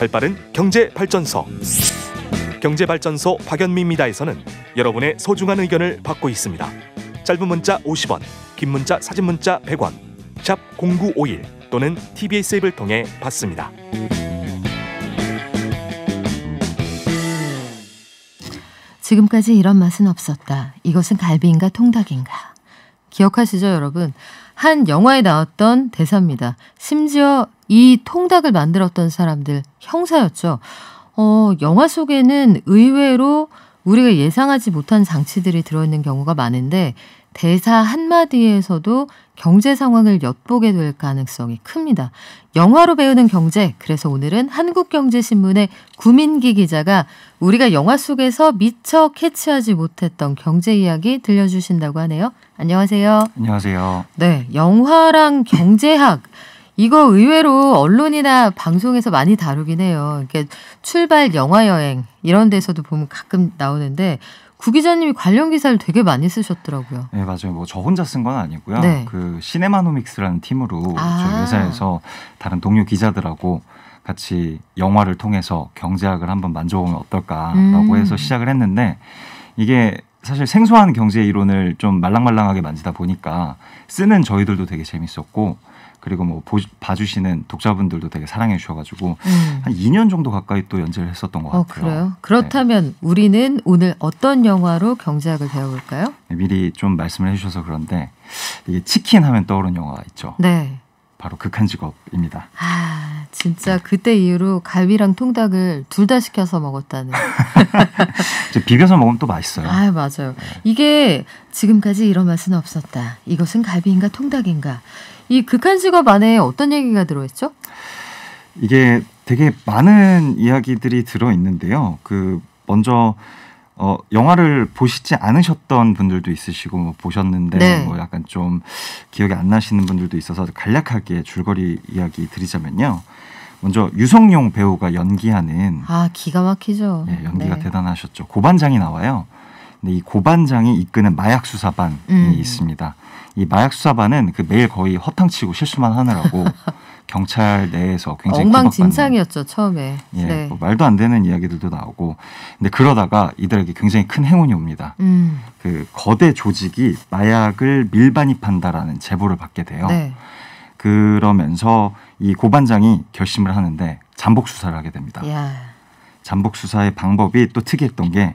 발빠른 경제발전소 경제발전소 박연미입니다에서는 여러분의 소중한 의견을 받고 있습니다. 짧은 문자 50원, 긴 문자 사진 문자 100원, 샵0951 또는 TBS 앱을 통해 받습니다. 지금까지 이런 맛은 없었다. 이것은 갈비인가 통닭인가. 기억하시죠, 여러분? 한 영화에 나왔던 대사입니다. 심지어 이 통닭을 만들었던 사람들 형사였죠. 어, 영화 속에는 의외로 우리가 예상하지 못한 장치들이 들어있는 경우가 많은데 대사 한마디에서도 경제 상황을 엿보게 될 가능성이 큽니다. 영화로 배우는 경제. 그래서 오늘은 한국경제신문의 구민기 기자가 우리가 영화 속에서 미처 캐치하지 못했던 경제 이야기 들려주신다고 하네요. 안녕하세요. 안녕하세요. 네. 영화랑 경제학. 이거 의외로 언론이나 방송에서 많이 다루긴 해요. 이렇게 출발 영화 여행 이런 데서도 보면 가끔 나오는데 구 기자님이 관련 기사를 되게 많이 쓰셨더라고요. 네 맞아요. 뭐 저 혼자 쓴 건 아니고요. 네. 그 시네마노믹스라는 팀으로 아. 저희 회사에서 다른 동료 기자들하고 같이 영화를 통해서 경제학을 한번 만져보면 어떨까라고 음. 해서 시작을 했는데 이게 사실 생소한 경제 이론을 좀 말랑말랑하게 만지다 보니까 쓰는 저희들도 되게 재밌었고 그리고 뭐 보, 봐주시는 독자분들도 되게 사랑해 주셔가지고 음. 한 2년 정도 가까이 또 연재를 했었던 것 어, 같아요. 어, 그래요? 그렇다면 네. 우리는 오늘 어떤 영화로 경제학을 배워볼까요? 네, 미리 좀 말씀을 해주셔서 그런데 이게 치킨 하면 떠오르는 영화가 있죠. 네. 바로 극한 직업입니다. 아, 진짜 그때 이후로 갈비랑 통닭을 둘 다 시켜서 먹었다는. 비벼서 먹으면 또 맛있어요. 아, 맞아요. 네. 이게 지금까지 이런 맛은 없었다. 이것은 갈비인가 통닭인가. 이 극한 직업 안에 어떤 얘기가 들어있죠? 이게 되게 많은 이야기들이 들어있는데요. 그 먼저 어, 영화를 보시지 않으셨던 분들도 있으시고 뭐 보셨는데 네. 뭐 약간 좀 기억이 안 나시는 분들도 있어서 간략하게 줄거리 이야기 드리자면요. 먼저 유성용 배우가 연기하는 아 기가 막히죠. 예, 연기가 네. 대단하셨죠. 고반장이 나와요. 근데 네, 이 고반장이 이끄는 마약 수사반이 음. 있습니다. 이 마약 수사반은 그 매일 거의 허탕치고 실수만 하느라고 경찰 내에서 굉장히 엉망진창이었죠 처음에. 예, 네. 뭐 말도 안 되는 이야기들도 나오고, 근데 그러다가 이들에게 굉장히 큰 행운이 옵니다. 음. 그 거대 조직이 마약을 밀반입한다라는 제보를 받게 돼요. 네. 그러면서 이 고반장이 결심을 하는데 잠복 수사를 하게 됩니다. 야. 잠복 수사의 방법이 또 특이했던 게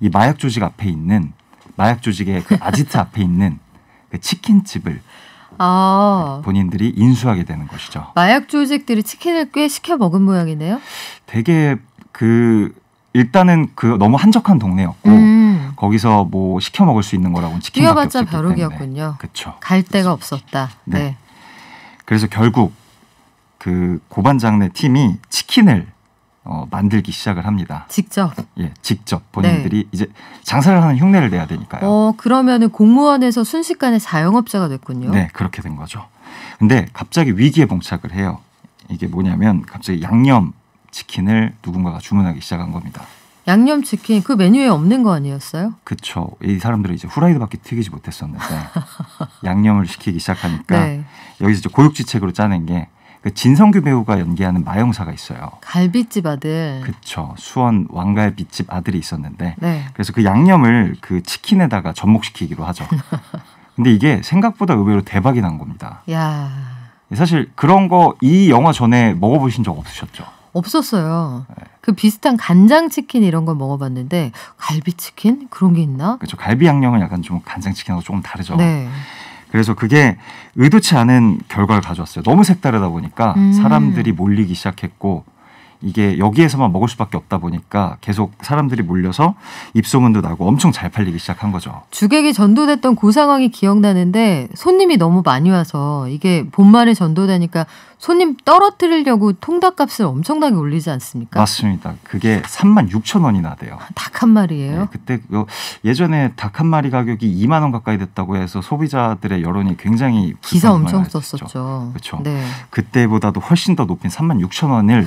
이 마약 조직 앞에 있는 마약 조직의 그 아지트 앞에 있는 그 치킨집을 아. 본인들이 인수하게 되는 것이죠. 마약 조직들이 치킨을 꽤 시켜 먹은 모양이네요. 되게 그 일단은 그 너무 한적한 동네였고 음. 거기서 뭐 시켜 먹을 수 있는 거라고 치킨밖에 없었 벼룩이었군요. 그렇죠. 갈 데가 없었다. 네. 네. 그래서 결국 그 고반장네 팀이 치킨을 어, 만들기 시작을 합니다. 직접. 예, 직접 본인들이 네. 이제 장사를 하는 흉내를 내야 되니까요. 어, 그러면은 공무원에서 순식간에 자영업자가 됐군요. 네, 그렇게 된 거죠. 근데 갑자기 위기에 봉착을 해요. 이게 뭐냐면 갑자기 양념 치킨을 누군가가 주문하기 시작한 겁니다. 양념 치킨 그 메뉴에 없는 거 아니었어요? 그쵸. 이 사람들은 이제 후라이드밖에 튀기지 못했었는데 양념을 시키기 시작하니까 네. 여기서 이제 고육지책으로 짜낸 게그 진성규 배우가 연기하는 마영사가 있어요. 갈비집 아들. 그쵸. 수원 왕갈비집 아들이 있었는데. 네. 그래서 그 양념을 그 치킨에다가 접목시키기로 하죠. 근데 이게 생각보다 의외로 대박이 난 겁니다. 야. 사실 그런 거 이 영화 전에 먹어보신 적 없으셨죠? 없었어요. 네. 그 비슷한 간장 치킨 이런 걸 먹어봤는데 갈비 치킨 그런 게 있나? 그렇죠. 갈비 양념은 약간 좀 간장 치킨하고 조금 다르죠. 네. 그래서 그게 의도치 않은 결과를 가져왔어요. 너무 색다르다 보니까 음. 사람들이 몰리기 시작했고 이게 여기에서만 먹을 수밖에 없다 보니까 계속 사람들이 몰려서 입소문도 나고 엄청 잘 팔리기 시작한 거죠. 주객이 전도됐던 그 상황이 기억나는데 손님이 너무 많이 와서 이게 본말에 전도되니까 손님 떨어뜨리려고 통닭값을 엄청나게 올리지 않습니까? 맞습니다. 그게 3만 6천 원이나 돼요. 닭 한 마리예요? 네, 그때 그 예전에 닭 한 마리 가격이 2만 원 가까이 됐다고 해서 소비자들의 여론이 굉장히 기사 엄청 썼었죠. 그렇죠. 네. 그때보다도 훨씬 더 높인 3만 6천 원을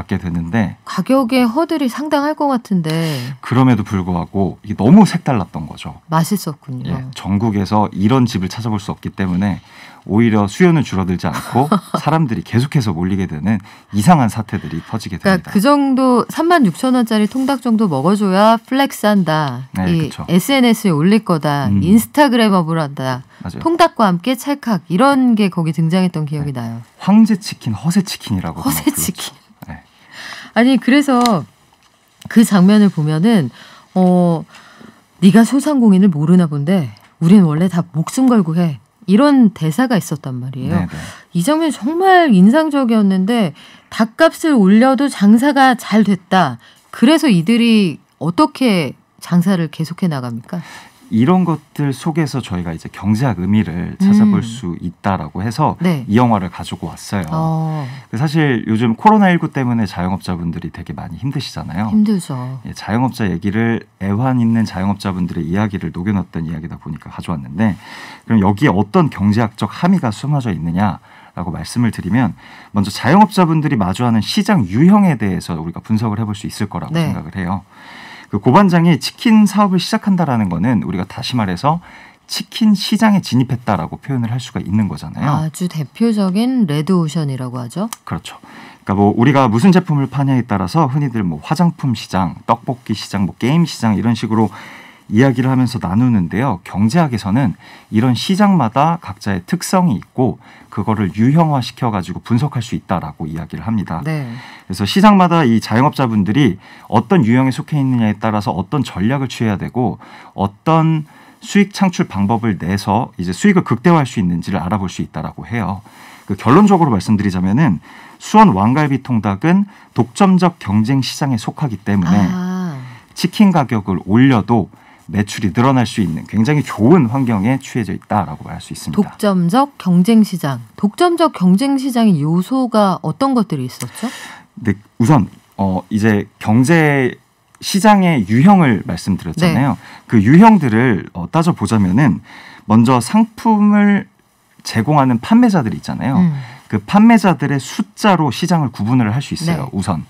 받게 되는데 가격의 허들이 상당할 것 같은데 그럼에도 불구하고 이게 너무 색달랐던 거죠. 맛있었군요. 예, 전국에서 이런 집을 찾아볼 수 없기 때문에 오히려 수요는 줄어들지 않고 사람들이 계속해서 몰리게 되는 이상한 사태들이 퍼지게 그러니까 됩니다. 그러니까 그 정도 3만 6천 원짜리 통닭 정도 먹어줘야 플렉스한다. 네, 이 SNS에 올릴 거다. 음. 인스타그램업을 한다. 맞아요. 통닭과 함께 찰칵 이런 게 거기 등장했던 기억이 네. 나요. 황제 치킨, 허세 치킨이라고 허세 그렇죠. 치킨. 아니 그래서 그 장면을 보면은 어 네가 소상공인을 모르나 본데 우린 원래 다 목숨 걸고 해. 이런 대사가 있었단 말이에요. 네네. 이 장면 정말 인상적이었는데 닭값을 올려도 장사가 잘 됐다. 그래서 이들이 어떻게 장사를 계속해 나갑니까? 이런 것들 속에서 저희가 이제 경제학 의미를 찾아볼 음. 수 있다라고 해서 네. 이 영화를 가지고 왔어요. 어. 그 사실 요즘 코로나19 때문에 자영업자분들이 되게 많이 힘드시잖아요. 힘들죠. 예, 자영업자 얘기를 애환 있는 자영업자분들의 이야기를 녹여놨던 이야기다 보니까 가져왔는데 그럼 여기에 어떤 경제학적 함의가 숨어져 있느냐? 라고 말씀을 드리면 먼저 자영업자분들이 마주하는 시장 유형에 대해서 우리가 분석을 해볼 수 있을 거라고 네. 생각을 해요. 그 고반장이 치킨 사업을 시작한다라는 거는 우리가 다시 말해서 치킨 시장에 진입했다라고 표현을 할 수가 있는 거잖아요. 아주 대표적인 레드 오션이라고 하죠. 그렇죠. 그러니까 뭐 우리가 무슨 제품을 파냐에 따라서 흔히들 뭐 화장품 시장, 떡볶이 시장, 뭐 게임 시장 이런 식으로 이야기를 하면서 나누는데요. 경제학에서는 이런 시장마다 각자의 특성이 있고 그거를 유형화 시켜 가지고 분석할 수 있다라고 이야기를 합니다. 네. 그래서 시장마다 이 자영업자분들이 어떤 유형에 속해 있느냐에 따라서 어떤 전략을 취해야 되고 어떤 수익 창출 방법을 내서 이제 수익을 극대화할 수 있는지를 알아볼 수 있다라고 해요. 그 결론적으로 말씀드리자면은 수원 왕갈비 통닭은 독점적 경쟁 시장에 속하기 때문에 아. 치킨 가격을 올려도 매출이 늘어날 수 있는 굉장히 좋은 환경에 취해져 있다라고 말할 수 있습니다. 독점적 경쟁 시장, 독점적 경쟁 시장의 요소가 어떤 것들이 있었죠? 네, 우선 어 이제 경제 시장의 유형을 말씀드렸잖아요. 네. 그 유형들을 어, 따져 보자면은 먼저 상품을 제공하는 판매자들이 있잖아요. 음. 그 판매자들의 숫자로 시장을 구분을 할 수 있어요. 네. 우선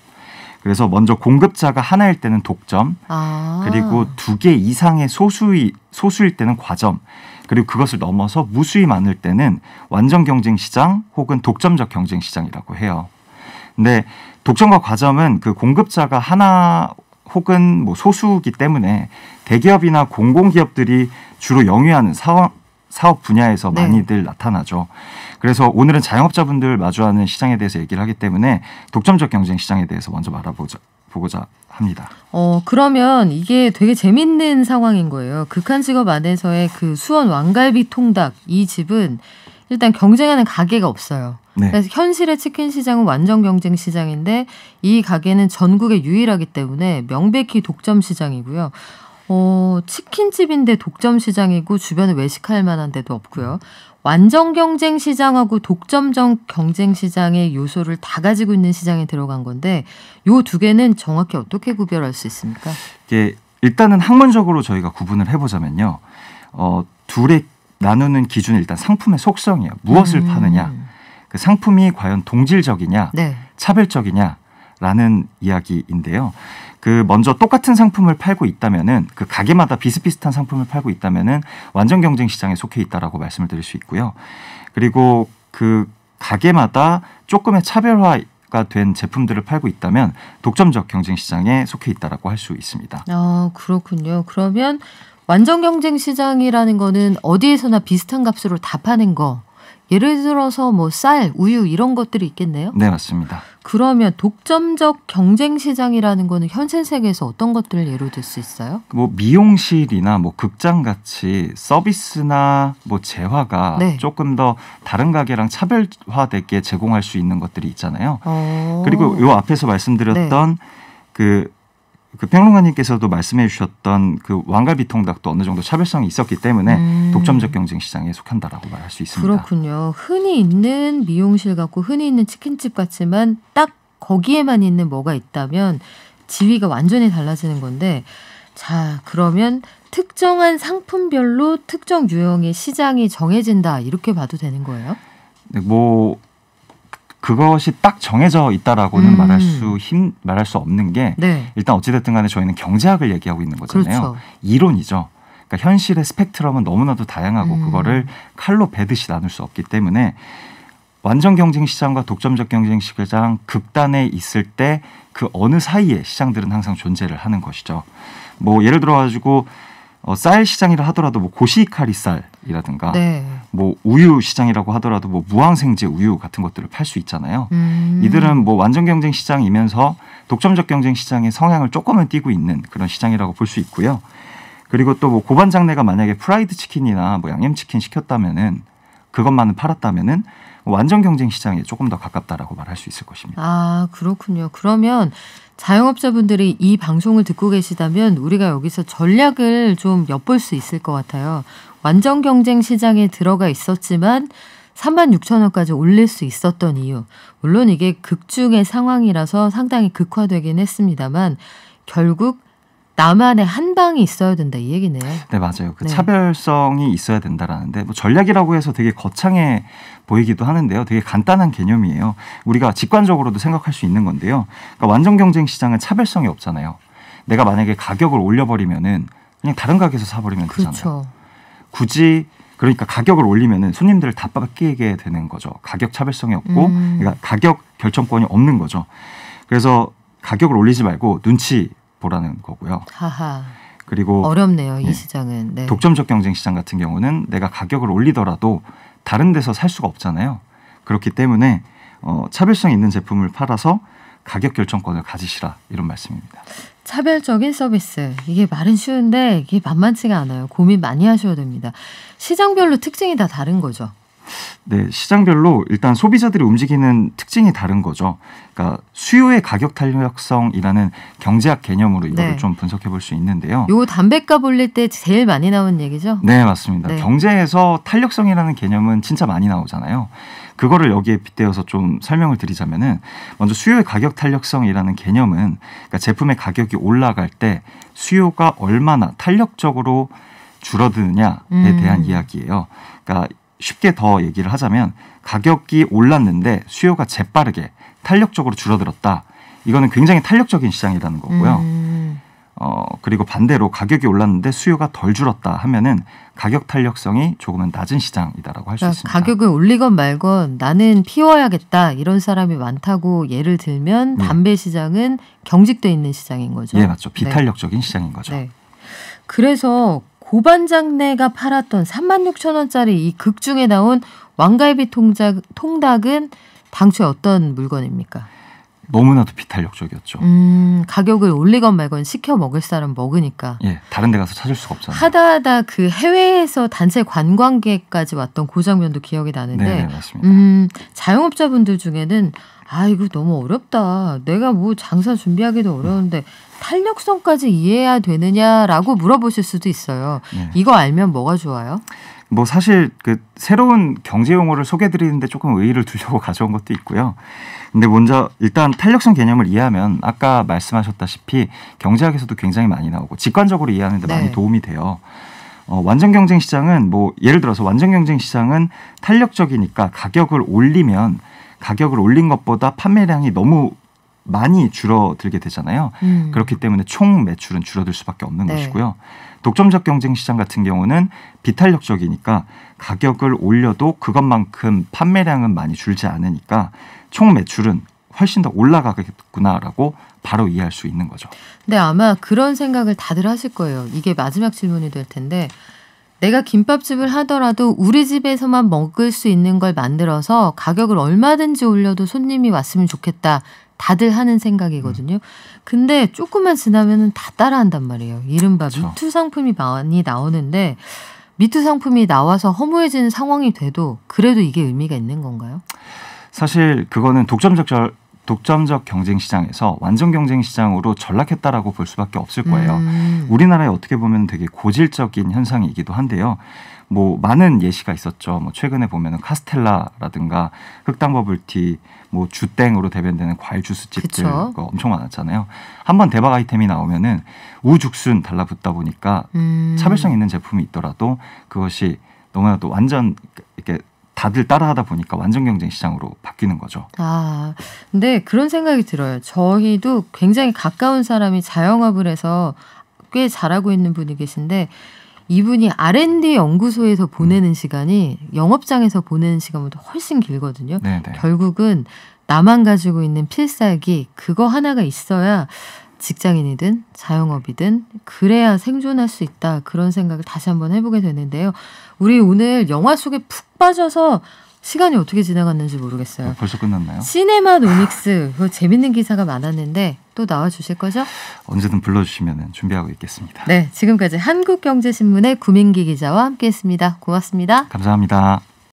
그래서 먼저 공급자가 하나일 때는 독점, 아. 그리고 두 개 이상의 소수의 소수일 때는 과점, 그리고 그것을 넘어서 무수히 많을 때는 완전 경쟁 시장 혹은 독점적 경쟁 시장이라고 해요. 근데 독점과 과점은 그 공급자가 하나 혹은 뭐 소수기 때문에 대기업이나 공공기업들이 주로 영위하는 상황, 사업 분야에서 네. 많이들 나타나죠. 그래서 오늘은 자영업자분들 마주하는 시장에 대해서 얘기를 하기 때문에 독점적 경쟁 시장에 대해서 먼저 알아보자 보고자 합니다. 어, 그러면 이게 되게 재밌는 상황인 거예요. 극한 직업 안에서의 그 수원 왕갈비 통닭 이 집은 일단 경쟁하는 가게가 없어요. 네. 그래서 현실의 치킨 시장은 완전 경쟁 시장인데 이 가게는 전국에 유일하기 때문에 명백히 독점 시장이고요. 어, 치킨집인데 독점 시장이고 주변에 외식할 만한 데도 없고요. 완전 경쟁 시장하고 독점적 경쟁 시장의 요소를 다 가지고 있는 시장에 들어간 건데 요 두 개는 정확히 어떻게 구별할 수 있습니까? 이게 일단은 학문적으로 저희가 구분을 해보자면요. 어, 둘의 나누는 기준은 일단 상품의 속성이에요. 무엇을 음. 파느냐, 그 상품이 과연 동질적이냐, 네. 차별적이냐라는 이야기인데요. 그 먼저 똑같은 상품을 팔고 있다면은 그 가게마다 비슷비슷한 상품을 팔고 있다면은 완전 경쟁 시장에 속해 있다라고 말씀을 드릴 수 있고요. 그리고 그 가게마다 조금의 차별화 가된 제품들을 팔고 있다면 독점적 경쟁 시장에 속해 있다라고 할 수 있습니다. 아 그렇군요. 그러면 완전 경쟁 시장이라는 거는 어디에서나 비슷한 값으로 다 파는 거 예를 들어서 뭐 쌀, 우유 이런 것들이 있겠네요. 네, 맞습니다. 그러면 독점적 경쟁 시장이라는 거는 현실 세계에서 어떤 것들을 예로 들 수 있어요? 뭐 미용실이나 뭐 극장 같이 서비스나 뭐 재화가 네. 조금 더 다른 가게랑 차별화되게 제공할 수 있는 것들이 있잖아요. 오. 어. 그리고 요 앞에서 말씀드렸던 네. 그그 평론가님께서도 말씀해 주셨던 그 왕갈비 통닭도 어느 정도 차별성이 있었기 때문에 음. 독점적 경쟁 시장에 속한다라고 말할 수 있습니다. 그렇군요. 흔히 있는 미용실 같고 흔히 있는 치킨집 같지만 딱 거기에만 있는 뭐가 있다면 지위가 완전히 달라지는 건데 자, 그러면 특정한 상품별로 특정 유형의 시장이 정해진다 이렇게 봐도 되는 거예요? 네, 뭐 그것이 딱 정해져 있다라고는 음. 말할 수 힘 말할 수 없는 게 네. 일단 어찌됐든 간에 저희는 경제학을 얘기하고 있는 거잖아요. 그렇죠. 이론이죠. 그러니까 현실의 스펙트럼은 너무나도 다양하고 음. 그거를 칼로 베듯이 나눌 수 없기 때문에 완전 경쟁 시장과 독점적 경쟁 시장 극단에 있을 때 그 어느 사이에 시장들은 항상 존재를 하는 것이죠. 뭐 예를 들어 가지고 어, 쌀 시장이라 하더라도 뭐 고시카리 쌀이라든가 네. 뭐 우유 시장이라고 하더라도 뭐 무항생제 우유 같은 것들을 팔 수 있잖아요. 음. 이들은 뭐 완전 경쟁 시장이면서 독점적 경쟁 시장의 성향을 조금은 띠고 있는 그런 시장이라고 볼 수 있고요. 그리고 또뭐 고반 장내가 만약에 프라이드 치킨이나 뭐 양념 치킨 시켰다면은 그것만은 팔았다면은 완전 경쟁 시장에 조금 더 가깝다라고 말할 수 있을 것입니다. 아 그렇군요. 그러면 자영업자분들이 이 방송을 듣고 계시다면 우리가 여기서 전략을 좀 엿볼 수 있을 것 같아요. 완전 경쟁 시장에 들어가 있었지만 3만 6천 원까지 올릴 수 있었던 이유. 물론 이게 극중의 상황이라서 상당히 극화되긴 했습니다만 결국 나만의 한 방이 있어야 된다 이 얘기네요. 네 맞아요. 그 네. 차별성이 있어야 된다라는데 뭐 전략이라고 해서 되게 거창해 보이기도 하는데요. 되게 간단한 개념이에요. 우리가 직관적으로도 생각할 수 있는 건데요. 그러니까 완전 경쟁 시장은 차별성이 없잖아요. 내가 만약에 가격을 올려버리면은 그냥 다른 가게에서 사버리면 되잖아요. 그렇죠. 굳이 그러니까 가격을 올리면은 손님들을 다 뺏기게 되는 거죠. 가격 차별성이 없고, 음. 그러니까 가격 결정권이 없는 거죠. 그래서 가격을 올리지 말고 눈치 보라는 거고요. 하하. 그리고 어렵네요 이 예, 시장은 네. 독점적 경쟁 시장 같은 경우는 내가 가격을 올리더라도 다른 데서 살 수가 없잖아요. 그렇기 때문에 어, 차별성 있는 제품을 팔아서 가격 결정권을 가지시라 이런 말씀입니다. 차별적인 서비스 이게 말은 쉬운데 이게 만만치가 않아요. 고민 많이 하셔야 됩니다. 시장별로 특징이 다 다른 거죠. 네, 시장별로 일단 소비자들이 움직이는 특징이 다른 거죠. 그러니까 수요의 가격 탄력성이라는 경제학 개념으로 이거를 네. 좀 분석해 볼 수 있는데요. 요 담배값 올릴 때 제일 많이 나온 얘기죠? 네, 맞습니다. 네. 경제에서 탄력성이라는 개념은 진짜 많이 나오잖아요. 그거를 여기에 빗대어서 좀 설명을 드리자면은 먼저 수요의 가격 탄력성이라는 개념은 그러니까 제품의 가격이 올라갈 때 수요가 얼마나 탄력적으로 줄어드느냐에 음. 대한 이야기예요. 그러니까 쉽게 더 얘기를 하자면 가격이 올랐는데 수요가 재빠르게 탄력적으로 줄어들었다. 이거는 굉장히 탄력적인 시장이라는 거고요. 음. 어, 그리고 반대로 가격이 올랐는데 수요가 덜 줄었다 하면은 가격 탄력성이 조금은 낮은 시장이다라고 할수 그러니까 있습니다. 가격을 올리건 말건 나는 피워야겠다 이런 사람이 많다고 예를 들면 네. 담배 시장은 경직돼 있는 시장인 거죠. 예, 맞죠. 네. 비탄력적인 네. 시장인 거죠. 네. 그래서 고반장내가 팔았던 3만 6 0 원짜리 이 극중에 나온 왕갈비 통작, 통닭은 당초에 어떤 물건입니까? 너무나도 비탄력적이었죠. 음, 가격을 올리건 말건 시켜 먹을 사람 먹으니까. 예, 다른 데 가서 찾을 수가 없잖아요. 하다하다 그 해외에서 단체 관광객까지 왔던 고 그 장면도 기억이 나는데. 네, 네, 맞습니다. 음, 자영업자분들 중에는 아이고 너무 어렵다. 내가 뭐 장사 준비하기도 어려운데 탄력성까지 이해해야 되느냐라고 물어보실 수도 있어요. 네. 이거 알면 뭐가 좋아요? 뭐 사실 그 새로운 경제 용어를 소개해 드리는데 조금 의의를 두려고 가져온 것도 있고요. 근데 먼저 일단 탄력성 개념을 이해하면 아까 말씀하셨다시피 경제학에서도 굉장히 많이 나오고 직관적으로 이해하는 데 네. 많이 도움이 돼요. 어, 완전 경쟁 시장은 뭐 예를 들어서 완전 경쟁 시장은 탄력적이니까 가격을 올리면 가격을 올린 것보다 판매량이 너무 많이 줄어들게 되잖아요. 음. 그렇기 때문에 총 매출은 줄어들 수밖에 없는 네. 것이고요. 독점적 경쟁 시장 같은 경우는 비탄력적이니까 가격을 올려도 그것만큼 판매량은 많이 줄지 않으니까 총 매출은 훨씬 더 올라가겠구나라고 바로 이해할 수 있는 거죠. 네, 아마 그런 생각을 다들 하실 거예요. 이게 마지막 질문이 될 텐데 내가 김밥집을 하더라도 우리 집에서만 먹을 수 있는 걸 만들어서 가격을 얼마든지 올려도 손님이 왔으면 좋겠다. 다들 하는 생각이거든요. 음. 근데 조금만 지나면은 다 따라한단 말이에요. 이른바 그렇 미투 상품이 많이 나오는데 미투 상품이 나와서 허무해지는 상황이 돼도 그래도 이게 의미가 있는 건가요? 사실 그거는 독점적 독점적 경쟁 시장에서 완전 경쟁 시장으로 전락했다라고 볼 수밖에 없을 거예요. 음. 우리나라에 어떻게 보면 되게 고질적인 현상이기도 한데요. 뭐 많은 예시가 있었죠. 뭐 최근에 보면은 카스텔라라든가 흑당 버블티, 뭐 주땡으로 대변되는 과일 주스집들 엄청 많았잖아요. 한번 대박 아이템이 나오면은 우죽순 달라붙다 보니까 음. 차별성 있는 제품이 있더라도 그것이 너무나도 완전 이렇게 다들 따라하다 보니까 완전 경쟁 시장으로 바뀌는 거죠. 아, 근데 그런 생각이 들어요. 저희도 굉장히 가까운 사람이 자영업을 해서 꽤 잘하고 있는 분이 계신데 이분이 R&D 연구소에서 보내는 음. 시간이 영업장에서 보내는 시간보다 훨씬 길거든요. 네네. 네. 결국은 나만 가지고 있는 필살기 그거 하나가 있어야 직장인이든 자영업이든 그래야 생존할 수 있다. 그런 생각을 다시 한번 해보게 되는데요. 우리 오늘 영화 속에 푹 빠져서 시간이 어떻게 지나갔는지 모르겠어요. 어, 벌써 끝났나요? 시네마 노믹스 재밌는 기사가 많았는데 또 나와 주실 거죠? 언제든 불러 주시면 준비하고 있겠습니다. 네, 지금까지 한국경제신문의 구민기 기자와 함께했습니다. 고맙습니다. 감사합니다.